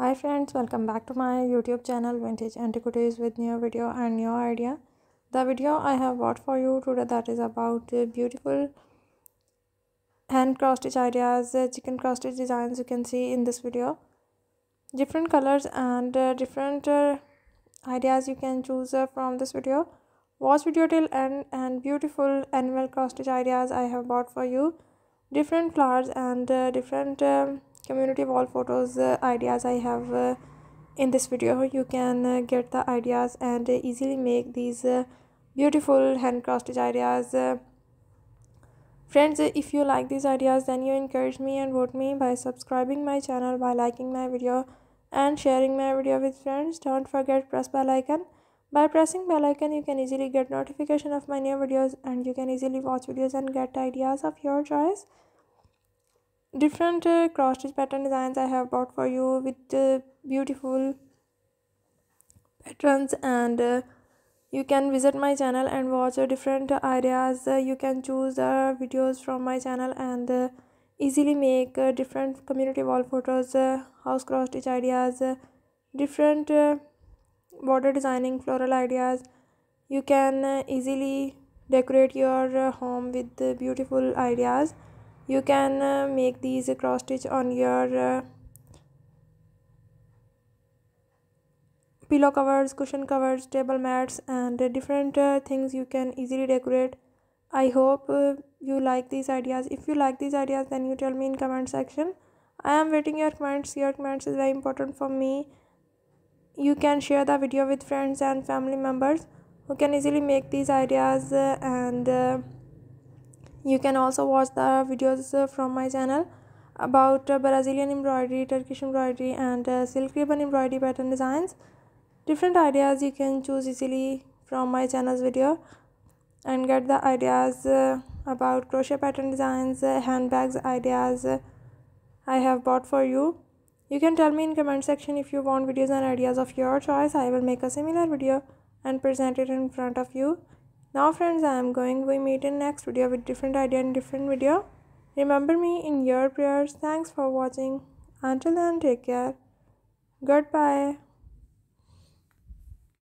hi friends welcome back to my youtube channel vintage antiquities with new video and new idea the video i have brought for you today that is about beautiful hand cross stitch ideas uh, chicken cross stitch designs you can see in this video different colors and uh, different uh, ideas you can choose uh, from this video watch video till end and beautiful animal cross stitch ideas i have bought for you different flowers and uh, different um, community wall photos uh, ideas I have uh, in this video you can uh, get the ideas and easily make these uh, beautiful handcrafted ideas uh, friends if you like these ideas then you encourage me and vote me by subscribing my channel by liking my video and sharing my video with friends don't forget press bell icon by pressing bell icon you can easily get notification of my new videos and you can easily watch videos and get ideas of your choice different uh, cross stitch pattern designs i have bought for you with uh, beautiful patterns and uh, you can visit my channel and watch different ideas uh, you can choose the videos from my channel and uh, easily make uh, different community wall photos house cross stitch ideas different border designing floral ideas you can easily decorate your home with beautiful ideas you can uh, make these cross stitch on your uh, pillow covers cushion covers table mats and uh, different uh, things you can easily decorate i hope uh, you like these ideas if you like these ideas then you tell me in comment section i am waiting your comments your comments is very important for me you can share the video with friends and family members who can easily make these ideas uh, and you can also watch the videos uh, from my channel about uh, Brazilian embroidery, Turkish embroidery and uh, silk ribbon embroidery pattern designs. Different ideas you can choose easily from my channel's video and get the ideas about crochet pattern designs, handbags ideas I have bought for you. You can tell me in comment section if you want videos and ideas of your choice. I will make a similar video and present it in front of you. Now friends, I am going. We meet in next video with different idea and different video. Remember me in your prayers. Thanks for watching. Until then, take care. Goodbye.